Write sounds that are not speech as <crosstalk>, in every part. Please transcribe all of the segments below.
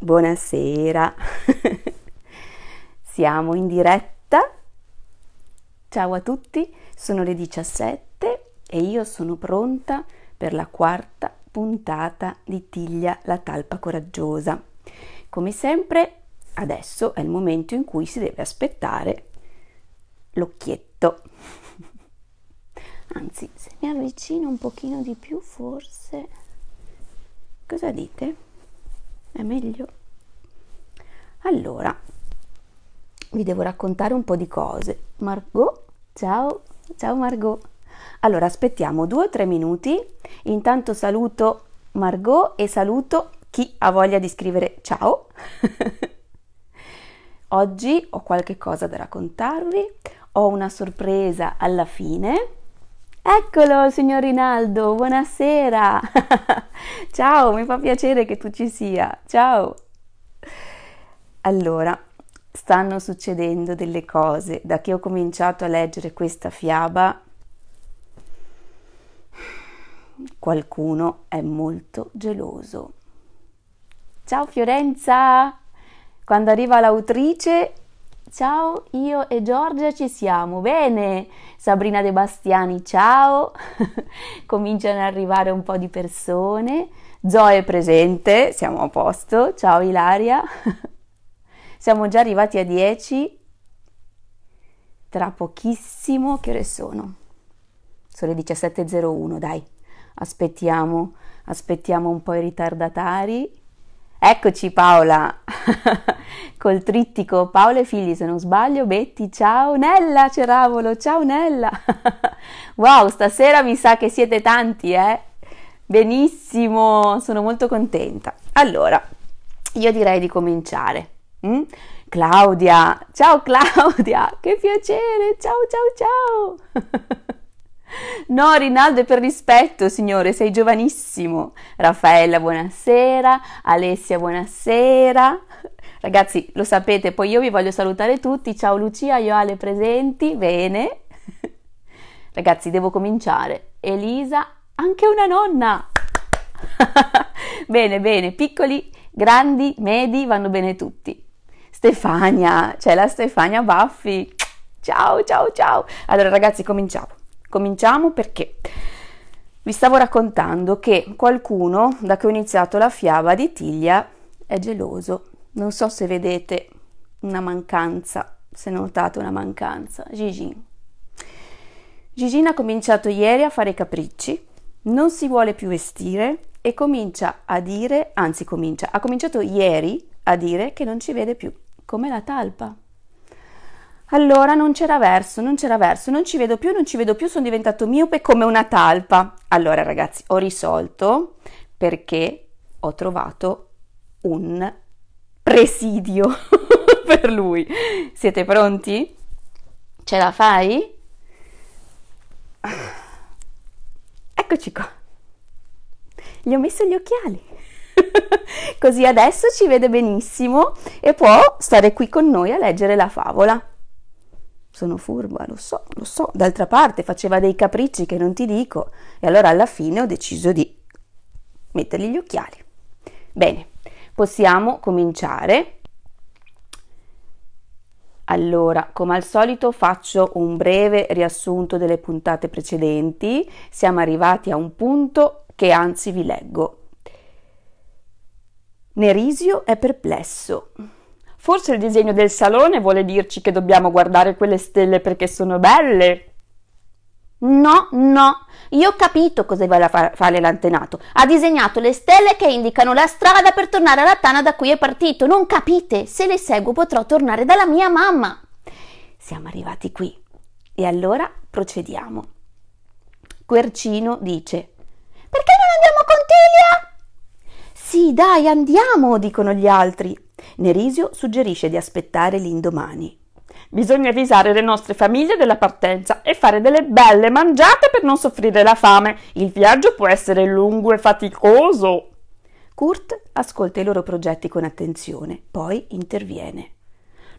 Buonasera, <laughs> siamo in diretta. Ciao a tutti, sono le 17 e io sono pronta per la quarta puntata di Tiglia la talpa coraggiosa. Come sempre, adesso è il momento in cui si deve aspettare l'occhietto. <laughs> Anzi, se mi avvicino un pochino di più, forse... Cosa dite? è meglio allora vi devo raccontare un po' di cose Margot ciao ciao Margot allora aspettiamo due o tre minuti intanto saluto Margot e saluto chi ha voglia di scrivere ciao <laughs> oggi ho qualche cosa da raccontarvi ho una sorpresa alla fine Eccolo, signor Rinaldo, buonasera. <laughs> Ciao, mi fa piacere che tu ci sia. Ciao. Allora, stanno succedendo delle cose. Da che ho cominciato a leggere questa fiaba, qualcuno è molto geloso. Ciao Fiorenza! Quando arriva l'autrice Ciao, io e Giorgia ci siamo. Bene, Sabrina De Bastiani, ciao. <laughs> Cominciano ad arrivare un po' di persone. Zoe è presente, siamo a posto. Ciao Ilaria. <laughs> siamo già arrivati a 10. Tra pochissimo, che ore sono? Sono le 17.01, dai. Aspettiamo, aspettiamo un po' i ritardatari. Eccoci Paola, <laughs> col trittico Paola e figli se non sbaglio, Betty, ciao Nella Ceravolo, ciao Nella. <laughs> wow, stasera mi sa che siete tanti, eh? Benissimo, sono molto contenta. Allora, io direi di cominciare. Mm? Claudia, ciao Claudia, <laughs> che piacere, ciao ciao ciao. No, Rinaldo, è per rispetto, signore, sei giovanissimo. Raffaella, buonasera. Alessia, buonasera. Ragazzi, lo sapete, poi io vi voglio salutare tutti. Ciao Lucia, io Ale presenti. Bene. Ragazzi, devo cominciare. Elisa, anche una nonna. bene, bene, piccoli, grandi, medi, vanno bene tutti. Stefania, c'è la Stefania Baffi. Ciao, ciao, ciao. Allora, ragazzi, cominciamo. Cominciamo perché vi stavo raccontando che qualcuno, da cui ho iniziato la fiaba di Tiglia, è geloso. Non so se vedete una mancanza, se notate una mancanza. Gigi. Gigi ha cominciato ieri a fare capricci, non si vuole più vestire e comincia a dire, anzi comincia, ha cominciato ieri a dire che non ci vede più, come la talpa. Allora non c'era verso, non c'era verso, non ci vedo più, non ci vedo più, sono diventato miope come una talpa. Allora ragazzi, ho risolto perché ho trovato un presidio <laughs> per lui. Siete pronti? Ce la fai? Eccoci qua. Gli ho messo gli occhiali. <laughs> Così adesso ci vede benissimo e può stare qui con noi a leggere la favola sono furba, lo so, lo so. D'altra parte faceva dei capricci che non ti dico e allora alla fine ho deciso di mettergli gli occhiali. Bene, possiamo cominciare. Allora, come al solito faccio un breve riassunto delle puntate precedenti. Siamo arrivati a un punto che anzi vi leggo. Nerisio è perplesso. Forse il disegno del salone vuole dirci che dobbiamo guardare quelle stelle perché sono belle. No, no, io ho capito cosa voleva fare fa l'antenato. Ha disegnato le stelle che indicano la strada per tornare alla tana da cui è partito. Non capite? Se le seguo potrò tornare dalla mia mamma. Siamo arrivati qui. E allora procediamo. Quercino dice: Perché non andiamo con Tilia? Sì, dai, andiamo, dicono gli altri. Nerisio suggerisce di aspettare l'indomani. Bisogna avvisare le nostre famiglie della partenza e fare delle belle mangiate per non soffrire la fame. Il viaggio può essere lungo e faticoso. Kurt ascolta i loro progetti con attenzione, poi interviene.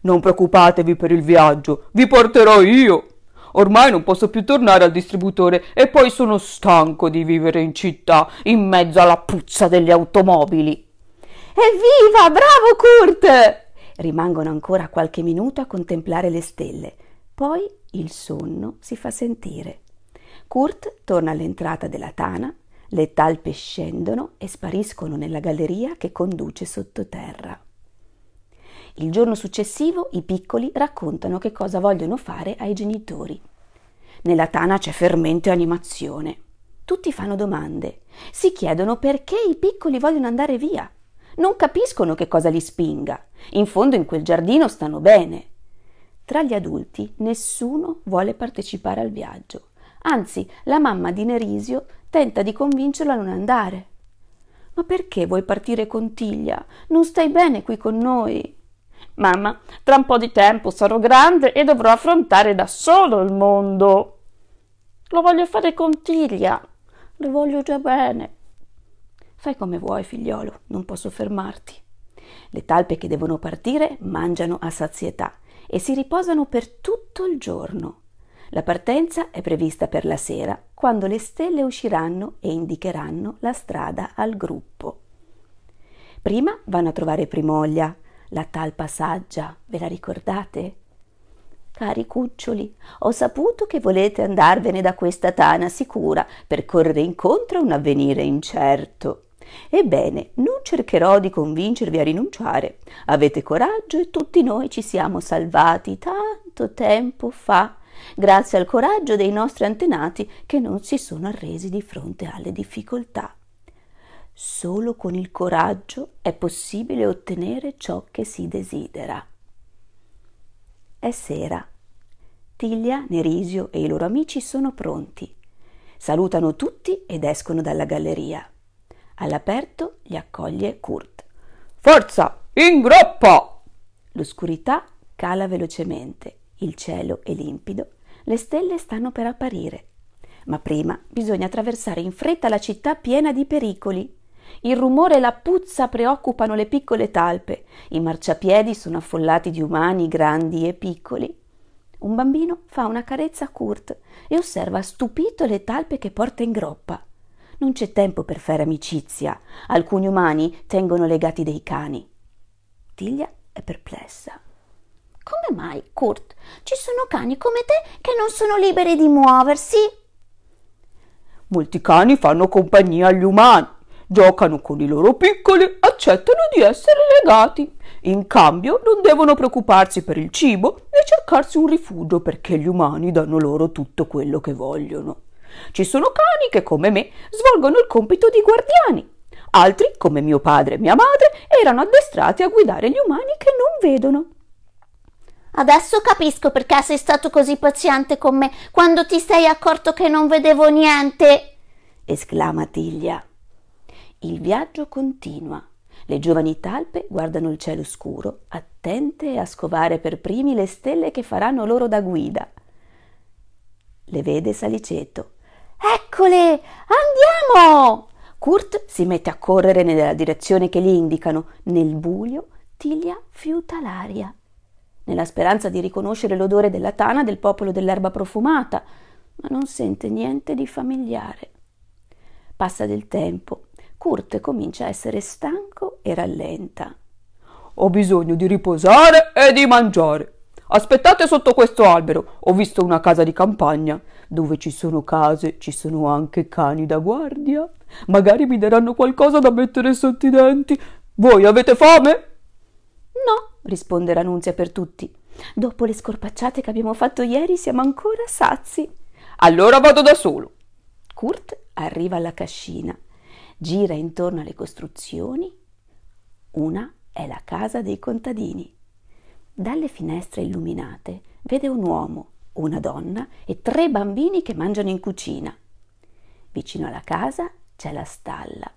Non preoccupatevi per il viaggio, vi porterò io. Ormai non posso più tornare al distributore e poi sono stanco di vivere in città, in mezzo alla puzza delle automobili. Evviva, bravo Kurt! Rimangono ancora qualche minuto a contemplare le stelle, poi il sonno si fa sentire. Kurt torna all'entrata della tana, le talpe scendono e spariscono nella galleria che conduce sottoterra. Il giorno successivo i piccoli raccontano che cosa vogliono fare ai genitori. Nella tana c'è fermento e animazione. Tutti fanno domande, si chiedono perché i piccoli vogliono andare via non capiscono che cosa li spinga. In fondo in quel giardino stanno bene. Tra gli adulti nessuno vuole partecipare al viaggio. Anzi, la mamma di Nerisio tenta di convincerlo a non andare. Ma perché vuoi partire con Tiglia? Non stai bene qui con noi. Mamma, tra un po' di tempo sarò grande e dovrò affrontare da solo il mondo. Lo voglio fare con Tiglia. Le voglio già bene. Fai come vuoi, figliolo, non posso fermarti. Le talpe che devono partire mangiano a sazietà e si riposano per tutto il giorno. La partenza è prevista per la sera, quando le stelle usciranno e indicheranno la strada al gruppo. Prima vanno a trovare Primoglia, la talpa saggia, ve la ricordate? Cari cuccioli, ho saputo che volete andarvene da questa tana sicura per correre incontro a un avvenire incerto. Ebbene, non cercherò di convincervi a rinunciare. Avete coraggio e tutti noi ci siamo salvati tanto tempo fa, grazie al coraggio dei nostri antenati che non si sono arresi di fronte alle difficoltà. Solo con il coraggio è possibile ottenere ciò che si desidera. È sera. Tiglia, Nerisio e i loro amici sono pronti. Salutano tutti ed escono dalla galleria. All'aperto li accoglie Kurt. Forza, in groppa! L'oscurità cala velocemente, il cielo è limpido, le stelle stanno per apparire. Ma prima bisogna attraversare in fretta la città piena di pericoli. Il rumore e la puzza preoccupano le piccole talpe. I marciapiedi sono affollati di umani grandi e piccoli. Un bambino fa una carezza a Kurt e osserva stupito le talpe che porta in groppa. Non c'è tempo per fare amicizia. Alcuni umani tengono legati dei cani. Tiglia è perplessa. Come mai, Kurt? Ci sono cani come te che non sono liberi di muoversi? Molti cani fanno compagnia agli umani, giocano con i loro piccoli, accettano di essere legati. In cambio non devono preoccuparsi per il cibo né cercarsi un rifugio perché gli umani danno loro tutto quello che vogliono. Ci sono cani che, come me, svolgono il compito di guardiani. Altri, come mio padre e mia madre, erano addestrati a guidare gli umani che non vedono. Adesso capisco perché sei stato così paziente con me quando ti sei accorto che non vedevo niente, esclama Tiglia. Il viaggio continua. Le giovani talpe guardano il cielo scuro, attente a scovare per primi le stelle che faranno loro da guida. Le vede Saliceto Eccole! Andiamo! Kurt si mette a correre nella direzione che gli indicano. Nel buio Tilia fiuta l'aria, nella speranza di riconoscere l'odore della tana del popolo dell'erba profumata, ma non sente niente di familiare. Passa del tempo. Kurt comincia a essere stanco e rallenta. Ho bisogno di riposare e di mangiare, Aspettate sotto questo albero, ho visto una casa di campagna. Dove ci sono case, ci sono anche cani da guardia. Magari mi daranno qualcosa da mettere sotto i denti. Voi avete fame? No, risponde la nunzia per tutti. Dopo le scorpacciate che abbiamo fatto ieri siamo ancora sazi. Allora vado da solo. Kurt arriva alla cascina, gira intorno alle costruzioni. Una è la casa dei contadini. Dalle finestre illuminate vede un uomo, una donna e tre bambini che mangiano in cucina. Vicino alla casa c'è la stalla.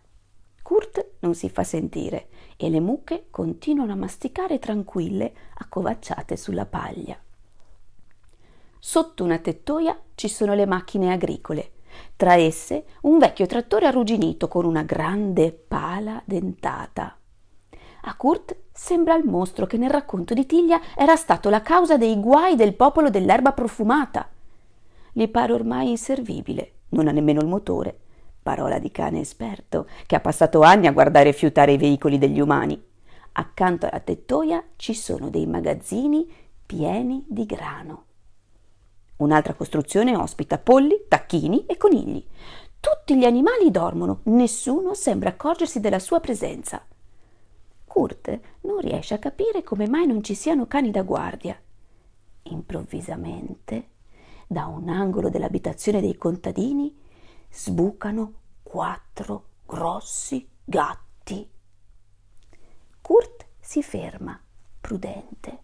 Kurt non si fa sentire e le mucche continuano a masticare tranquille, accovacciate sulla paglia. Sotto una tettoia ci sono le macchine agricole. Tra esse un vecchio trattore arrugginito con una grande pala dentata. A Kurt Sembra il mostro che nel racconto di Tiglia era stato la causa dei guai del popolo dell'erba profumata. Gli pare ormai inservibile, non ha nemmeno il motore. Parola di cane esperto, che ha passato anni a guardare e fiutare i veicoli degli umani. Accanto alla tettoia ci sono dei magazzini pieni di grano. Un'altra costruzione ospita polli, tacchini e conigli. Tutti gli animali dormono, nessuno sembra accorgersi della sua presenza. Kurt non riesce a capire come mai non ci siano cani da guardia. Improvvisamente, da un angolo dell'abitazione dei contadini, sbucano quattro grossi gatti. Kurt si ferma, prudente.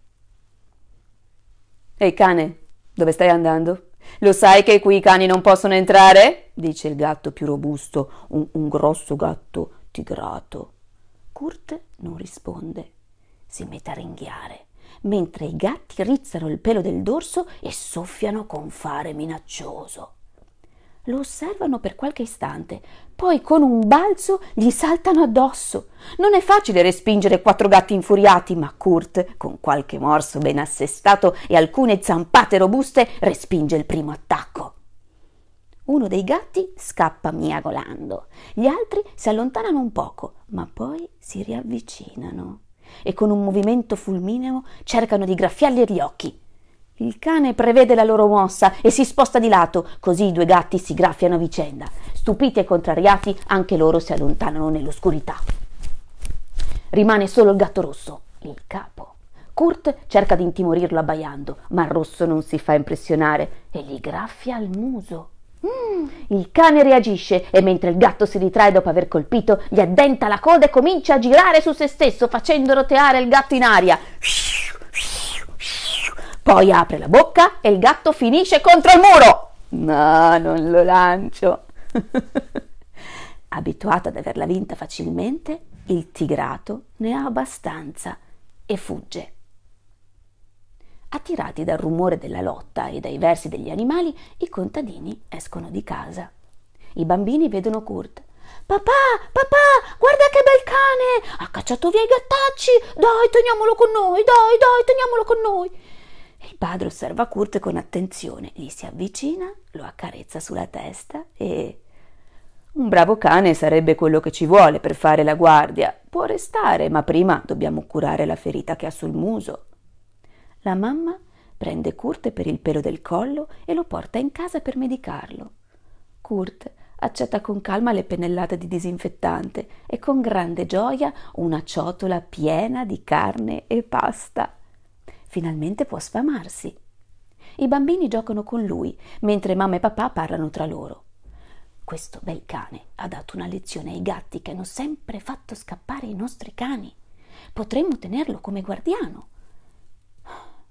Ehi cane, dove stai andando? Lo sai che qui i cani non possono entrare? dice il gatto più robusto, un, un grosso gatto tigrato. Kurt non risponde. Si mette a ringhiare, mentre i gatti rizzano il pelo del dorso e soffiano con fare minaccioso. Lo osservano per qualche istante, poi con un balzo gli saltano addosso. Non è facile respingere quattro gatti infuriati, ma Kurt, con qualche morso ben assestato e alcune zampate robuste, respinge il primo attacco uno dei gatti scappa miagolando, gli altri si allontanano un poco, ma poi si riavvicinano e con un movimento fulmineo cercano di graffiargli gli occhi. Il cane prevede la loro mossa e si sposta di lato, così i due gatti si graffiano a vicenda. Stupiti e contrariati, anche loro si allontanano nell'oscurità. Rimane solo il gatto rosso, il capo. Kurt cerca di intimorirlo abbaiando, ma il rosso non si fa impressionare e gli graffia il muso. Mm. il cane reagisce e mentre il gatto si ritrae dopo aver colpito, gli addenta la coda e comincia a girare su se stesso facendo roteare il gatto in aria. Poi apre la bocca e il gatto finisce contro il muro. No, non lo lancio. <laughs> Abituato ad averla vinta facilmente, il tigrato ne ha abbastanza e fugge. Attirati dal rumore della lotta e dai versi degli animali, i contadini escono di casa. I bambini vedono Kurt. Papà, papà, guarda che bel cane! Ha cacciato via i gattacci! Dai, teniamolo con noi! Dai, dai, teniamolo con noi! Il padre osserva Kurt con attenzione, gli si avvicina, lo accarezza sulla testa e... Un bravo cane sarebbe quello che ci vuole per fare la guardia. Può restare, ma prima dobbiamo curare la ferita che ha sul muso. La mamma prende Kurt per il pelo del collo e lo porta in casa per medicarlo. Kurt accetta con calma le pennellate di disinfettante e con grande gioia una ciotola piena di carne e pasta. Finalmente può sfamarsi. I bambini giocano con lui, mentre mamma e papà parlano tra loro. Questo bel cane ha dato una lezione ai gatti che hanno sempre fatto scappare i nostri cani. Potremmo tenerlo come guardiano.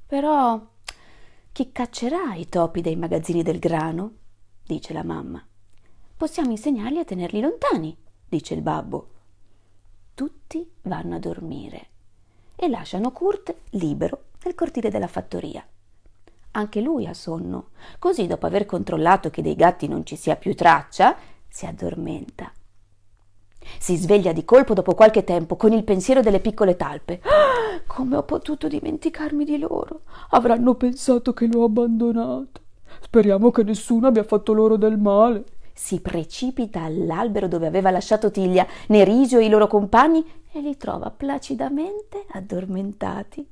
Però chi caccerà i topi dai magazzini del grano? dice la mamma. Possiamo insegnargli a tenerli lontani, dice il babbo. Tutti vanno a dormire e lasciano Kurt libero nel cortile della fattoria. Anche lui ha sonno, così dopo aver controllato che dei gatti non ci sia più traccia, si addormenta. Si sveglia di colpo dopo qualche tempo con il pensiero delle piccole talpe. Ah! Come ho potuto dimenticarmi di loro? Avranno pensato che l'ho abbandonato. Speriamo che nessuno abbia fatto loro del male. Si precipita all'albero dove aveva lasciato Tiglia, Nerisio e i loro compagni e li trova placidamente addormentati.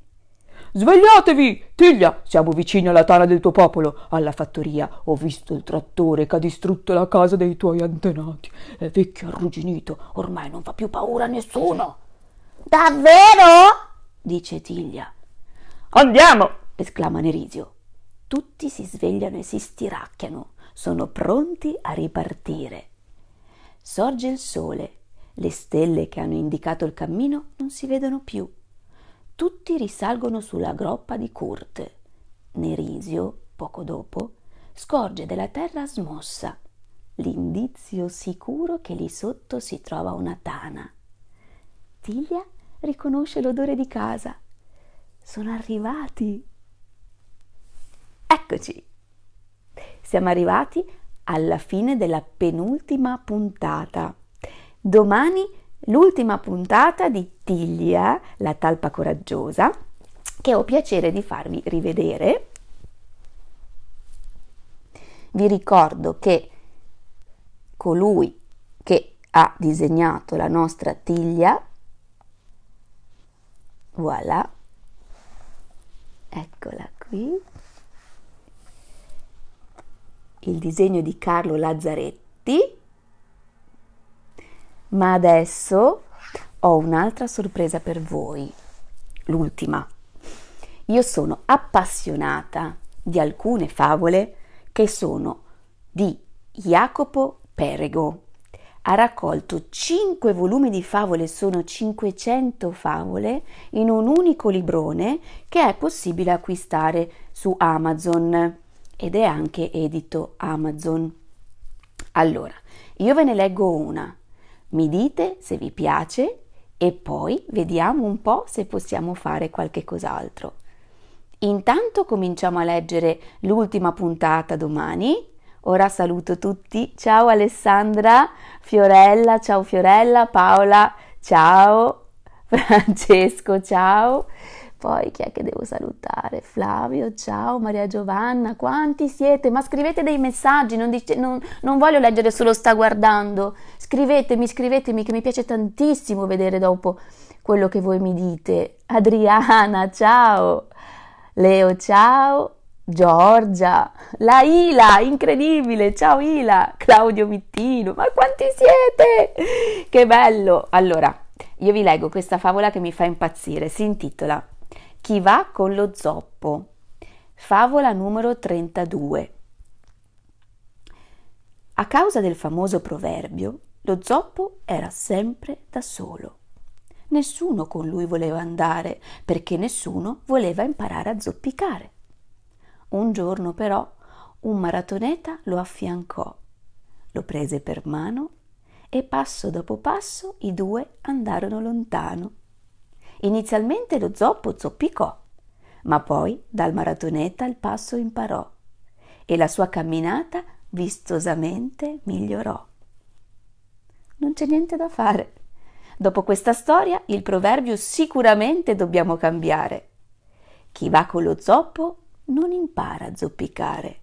Svegliatevi! Tiglia, siamo vicini alla tana del tuo popolo, alla fattoria. Ho visto il trattore che ha distrutto la casa dei tuoi antenati. È vecchio arrugginito, ormai non fa più paura a nessuno. Davvero? dice Tiglia. Andiamo! esclama Nerisio. Tutti si svegliano e si stiracchiano, sono pronti a ripartire. Sorge il sole, le stelle che hanno indicato il cammino non si vedono più. Tutti risalgono sulla groppa di Kurt. Nerisio, poco dopo, scorge della terra smossa, l'indizio sicuro che lì sotto si trova una tana. Tiglia riconosce l'odore di casa. Sono arrivati. Eccoci. Siamo arrivati alla fine della penultima puntata. Domani l'ultima puntata di Tiglia, eh, la talpa coraggiosa, che ho piacere di farvi rivedere. Vi ricordo che colui che ha disegnato la nostra tiglia voilà eccola qui il disegno di Carlo Lazzaretti ma adesso ho un'altra sorpresa per voi l'ultima io sono appassionata di alcune favole che sono di Jacopo Perego ha raccolto 5 volumi di favole, sono 500 favole, in un unico librone che è possibile acquistare su Amazon ed è anche edito Amazon. Allora, io ve ne leggo una, mi dite se vi piace e poi vediamo un po' se possiamo fare qualche cos'altro. Intanto cominciamo a leggere l'ultima puntata domani Ora saluto tutti. Ciao Alessandra, Fiorella, ciao Fiorella, Paola, ciao <laughs> Francesco, ciao. Poi chi è che devo salutare? Flavio, ciao, Maria Giovanna, quanti siete? Ma scrivete dei messaggi, non, dice, non, non, voglio leggere solo sta guardando. Scrivetemi, scrivetemi che mi piace tantissimo vedere dopo quello che voi mi dite. Adriana, ciao. Leo, ciao. Giorgia, la Ila, incredibile, ciao Ila, Claudio Mittino, ma quanti siete? Che bello! Allora, io vi leggo questa favola che mi fa impazzire, si intitola Chi va con lo zoppo, favola numero 32. A causa del famoso proverbio, lo zoppo era sempre da solo. Nessuno con lui voleva andare perché nessuno voleva imparare a zoppicare. Un giorno però un maratoneta lo affiancò, lo prese per mano e passo dopo passo i due andarono lontano. Inizialmente lo zoppo zoppicò, ma poi dal maratoneta il passo imparò e la sua camminata vistosamente migliorò. Non c'è niente da fare. Dopo questa storia il proverbio sicuramente dobbiamo cambiare. Chi va con lo zoppo non impara a zoppicare.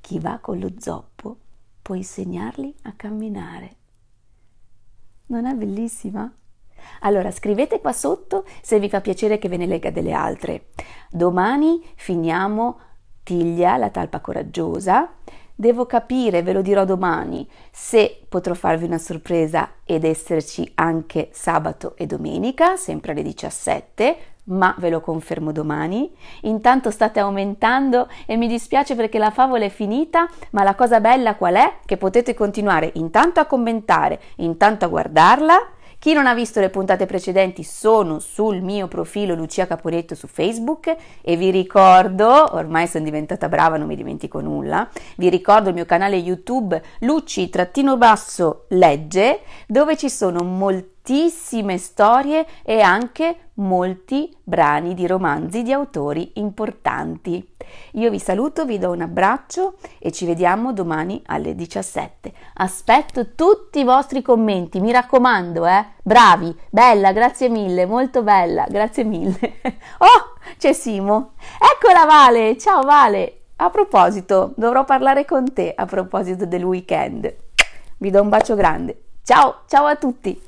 Chi va con lo zoppo può insegnarli a camminare. Non è bellissima? Allora scrivete qua sotto se vi fa piacere che ve ne legga delle altre. Domani finiamo Tiglia, la talpa coraggiosa. Devo capire, ve lo dirò domani, se potrò farvi una sorpresa ed esserci anche sabato e domenica, sempre alle 17 ma ve lo confermo domani. Intanto state aumentando e mi dispiace perché la favola è finita, ma la cosa bella qual è? Che potete continuare intanto a commentare, intanto a guardarla. Chi non ha visto le puntate precedenti sono sul mio profilo Lucia Caporetto su Facebook e vi ricordo, ormai sono diventata brava, non mi dimentico nulla, vi ricordo il mio canale YouTube Luci-legge dove ci sono molti tantissime storie e anche molti brani di romanzi di autori importanti. Io vi saluto, vi do un abbraccio e ci vediamo domani alle 17. Aspetto tutti i vostri commenti, mi raccomando, eh? Bravi, bella, grazie mille, molto bella, grazie mille. <laughs> Oh, c'è Simo. Eccola Vale, ciao Vale. A proposito, dovrò parlare con te a proposito del weekend. Vi do un bacio grande. Ciao, ciao a tutti.